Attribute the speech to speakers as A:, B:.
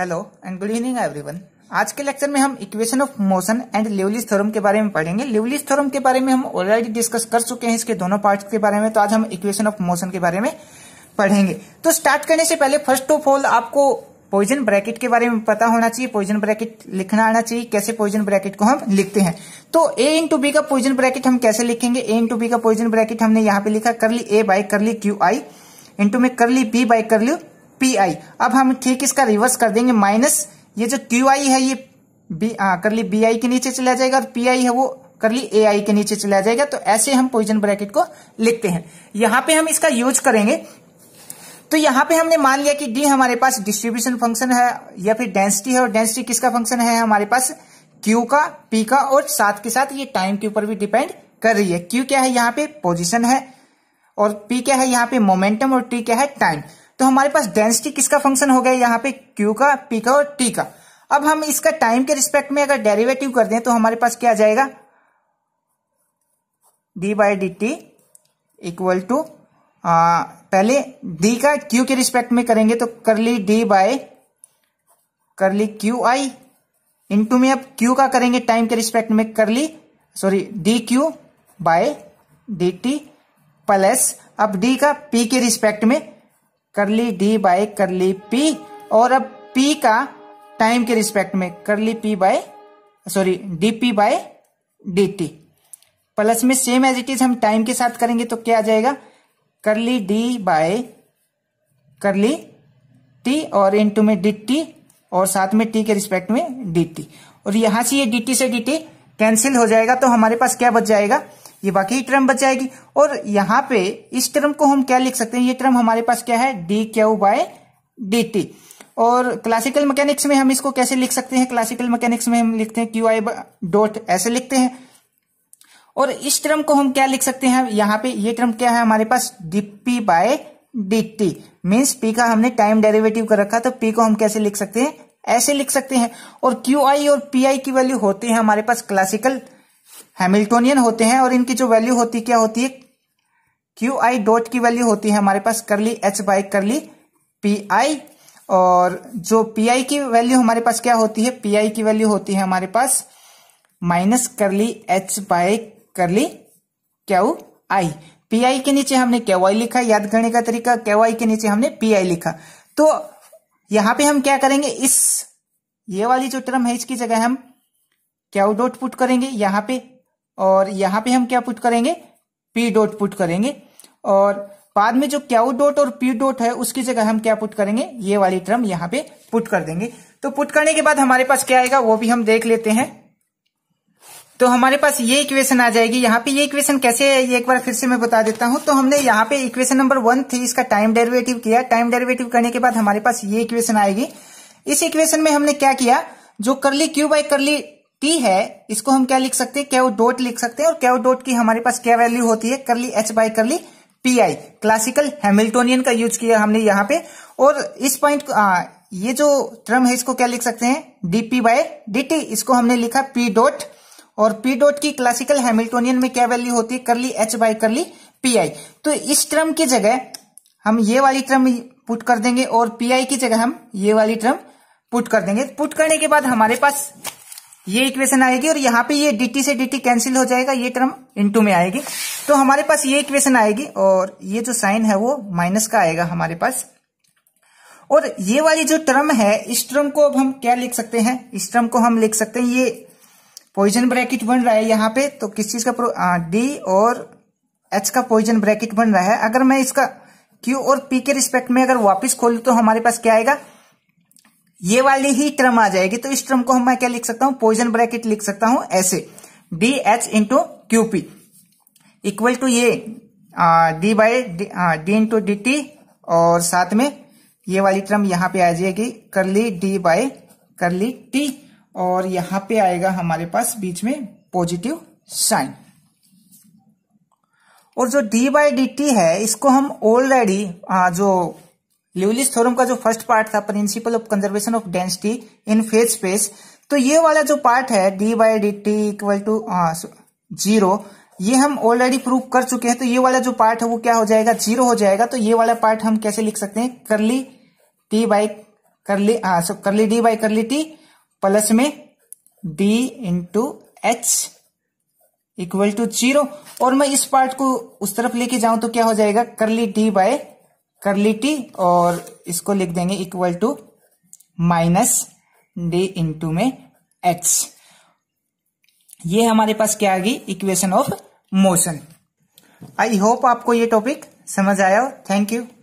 A: hello and good evening everyone आज के lecture में हम equation of motion and Liouville's theorem के बारे में पढ़ेंगे लेवलिस थ्योरम के बारे में हम ऑलरेडी डिस्कस कर चुके हैं इसके दोनों पार्ट्स के बारे में तो आज हम इक्वेशन ऑफ मोशन के बारे में पढ़ेंगे तो स्टार्ट करने से पहले फर्स्ट ऑफ ऑल आपको पॉइजन ब्रैकेट के बारे में पता होना चाहिए पॉइजन ब्रैकेट लिखना आना चाहिए कैसे पॉइजन ब्रैकेट को हम लिखते हैं तो ए इंटू बी का पॉइजन ब्रैकेट हम कैसे लिखेंगे ए इंटू बी का पॉइजन ब्रैकेट हमने यहाँ पे लिखा कर ली ए बाई ली क्यू आई इंटू में कर ली बी बाई ली पी आई अब हम ठीक इसका रिवर्स कर देंगे माइनस ये जो क्यू आई है ये बी आ, कर ली बी आई के नीचे चला जाएगा और पी आई है वो कर ली ए आई के नीचे चला जाएगा तो ऐसे हम पोइजन ब्रैकेट को लिखते हैं यहां पे हम इसका यूज करेंगे तो यहाँ पे हमने मान लिया कि डी हमारे पास डिस्ट्रीब्यूशन फंक्शन है या फिर डेंसिटी है और डेंसिटी किसका फंक्शन है हमारे पास क्यू का पी का और साथ के साथ ये टाइम के ऊपर भी डिपेंड कर रही है क्यू क्या है यहाँ पे पोजिशन है और पी क्या है यहाँ पे मोमेंटम और टी क्या है टाइम तो हमारे पास डेंसिटी किसका फंक्शन हो गया यहाँ पे क्यू का पी का और टी का अब हम इसका टाइम के रिस्पेक्ट में अगर डेरिवेटिव कर दें तो हमारे पास क्या आ जाएगा D by D T equal to पहले डी का क्यू के रिस्पेक्ट में करेंगे तो curly D by curly Q I into में अब क्यू का करेंगे टाइम के रिस्पेक्ट में curly sorry D Q by D T plus अब डी का पी के रिस्पेक्ट में करली डी बाय करली पी और अब पी का टाइम के रिस्पेक्ट में curly P by sorry D P by D T plus में सेम एज इट इज हम टाइम के साथ करेंगे तो क्या आ जाएगा curly D by curly T और इनटू में डी टी और साथ में टी के रिस्पेक्ट में डी टी और यहां से ये डी टी से डी टी कैंसिल हो जाएगा तो हमारे पास क्या बच जाएगा ये बाकी टर्म बच जाएगी और यहाँ पे इस टर्म को हम क्या लिख सकते हैं ये टर्म हमारे पास क्या है D Q by D T और क्लासिकल मैकेनिक्स में हम इसको कैसे लिख सकते हैं क्लासिकल मैकेनिक्स में हम लिखते हैं क्यू आई डॉट ऐसे लिखते हैं और इस टर्म को हम क्या लिख सकते हैं यहाँ पे ये टर्म क्या है हमारे पास DP by D T means P का हमने टाइम डेरिवेटिव कर रखा तो पी को हम कैसे लिख सकते हैं ऐसे लिख सकते हैं और क्यू आई और पी आई की वैल्यू होती है हमारे पास क्लासिकल हैमिल्टोनियन होते हैं और इनकी जो वैल्यू होती क्या होती है क्यू आई डॉट की वैल्यू होती है हमारे पास curly H by curly P I और जो पी आई की वैल्यू हमारे पास क्या होती है पी आई की वैल्यू होती है हमारे पास minus curly H by curly Q I P I के नीचे हमने क्यू आई लिखा याद करने का तरीका क्यू आई के नीचे हमने पी आई लिखा तो यहां पे हम क्या करेंगे इस ये वाली जो टर्म है इसकी जगह हम क्यू डॉट पुट करेंगे यहां पे और यहाँ पे हम क्या पुट करेंगे पी डॉट पुट करेंगे और बाद में जो क्यू डॉट और पी डॉट है उसकी जगह हम क्या पुट करेंगे ये वाली टर्म यहाँ पे पुट कर देंगे तो पुट करने के बाद हमारे पास क्या आएगा वो भी हम देख लेते हैं तो हमारे पास ये इक्वेशन आ जाएगी यहाँ पे ये इक्वेशन कैसे है ये एक बार फिर से मैं बता देता हूं तो हमने यहाँ पे इक्वेशन नंबर वन थी इसका टाइम डेरिवेटिव किया टाइम डेरिवेटिव करने के बाद हमारे पास ये इक्वेशन आएगी इस इक्वेशन में हमने क्या किया जो करली क्यू बाई करली टी है इसको हम क्या लिख सकते हैं केव डॉट लिख सकते हैं और केव डॉट की हमारे पास क्या वैल्यू होती है curly H by curly P I classical Hamiltonian का यूज किया हमने यहाँ पे और इस पॉइंट ये जो ट्रम है इसको क्या लिख सकते हैं डीपी बाय डीटी इसको हमने लिखा पी डॉट और पी डॉट की क्लासिकल हेमिल्टोनियन में क्या वैल्यू होती है curly H by curly P I तो इस ट्रम की जगह हम ये वाली ट्रम पुट कर देंगे और पी आई की जगह हम ये वाली ट्रम पुट कर देंगे पुट करने के बाद हमारे पास ये इक्वेशन आएगी और यहाँ पे ये डीटी से डीटी कैंसिल हो जाएगा ये टर्म इनटू में आएगी तो हमारे पास ये इक्वेशन आएगी और ये जो साइन है वो माइनस का आएगा हमारे पास और ये वाली जो टर्म है इस टर्म को अब हम क्या लिख सकते हैं इस टर्म को हम लिख सकते हैं ये पॉइजन ब्रैकेट बन रहा है यहाँ पे तो किस चीज का डी और एच का पॉइजन ब्रैकेट बन रहा है अगर मैं इसका क्यू और पी के रिस्पेक्ट में अगर वापिस खोलू तो हमारे पास क्या आएगा ये वाली ही ट्रम आ जाएगी तो इस ट्रम को हम मैं क्या लिख सकता हूं पोइजन ब्रैकेट लिख सकता हूं ऐसे D H into QP equal to ये D by D into D T और साथ में ये वाली ट्रम यहां पे आ जाएगी करली डी बाय करली टी और यहां पे आएगा हमारे पास बीच में पॉजिटिव साइन और जो डी बाई डी टी है इसको हम ऑलरेडी जो लिवलिस थ्योरम का जो फर्स्ट पार्ट था principle of conservation of density in phase space तो ये वाला जो पार्ट है D by D T equal to zero ये हम ऑलरेडी प्रूव कर चुके हैं तो ये वाला जो पार्ट है वो क्या हो जाएगा जीरो हो जाएगा तो ये वाला पार्ट हम कैसे लिख सकते हैं करली टी बाई करली हाँ so curly D by curly T plus में D into H equal to zero और मैं इस पार्ट को उस तरफ लेके जाऊं तो क्या हो जाएगा करली डी बाय करली और इसको लिख देंगे equal to minus D into में एच ये हमारे पास क्या आ गई equation of motion I hope आपको ये टॉपिक समझ आया हो थैंक यू